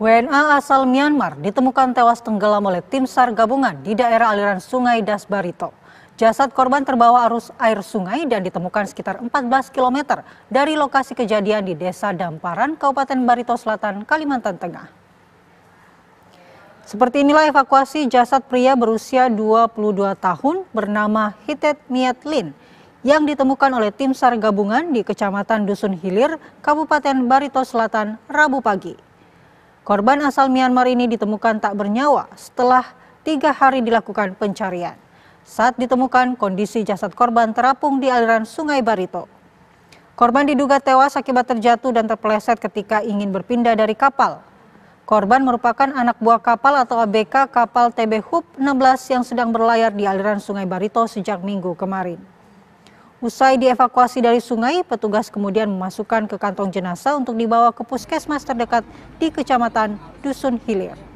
WNA asal Myanmar ditemukan tewas tenggelam oleh tim SAR gabungan di daerah aliran sungai Das Barito. Jasad korban terbawa arus air sungai dan ditemukan sekitar 14 km dari lokasi kejadian di Desa Damparan, Kabupaten Barito Selatan, Kalimantan Tengah. Seperti inilah evakuasi jasad pria berusia 22 tahun bernama Hitet Miet Lin yang ditemukan oleh tim SAR gabungan di Kecamatan Dusun Hilir, Kabupaten Barito Selatan, Rabu pagi. Korban asal Myanmar ini ditemukan tak bernyawa setelah tiga hari dilakukan pencarian. Saat ditemukan, kondisi jasad korban terapung di aliran Sungai Barito. Korban diduga tewas akibat terjatuh dan terpeleset ketika ingin berpindah dari kapal. Korban merupakan anak buah kapal atau ABK kapal TB Hub 16 yang sedang berlayar di aliran Sungai Barito sejak minggu kemarin. Usai dievakuasi dari sungai, petugas kemudian memasukkan ke kantong jenazah untuk dibawa ke puskesmas terdekat di Kecamatan Dusun Hilir.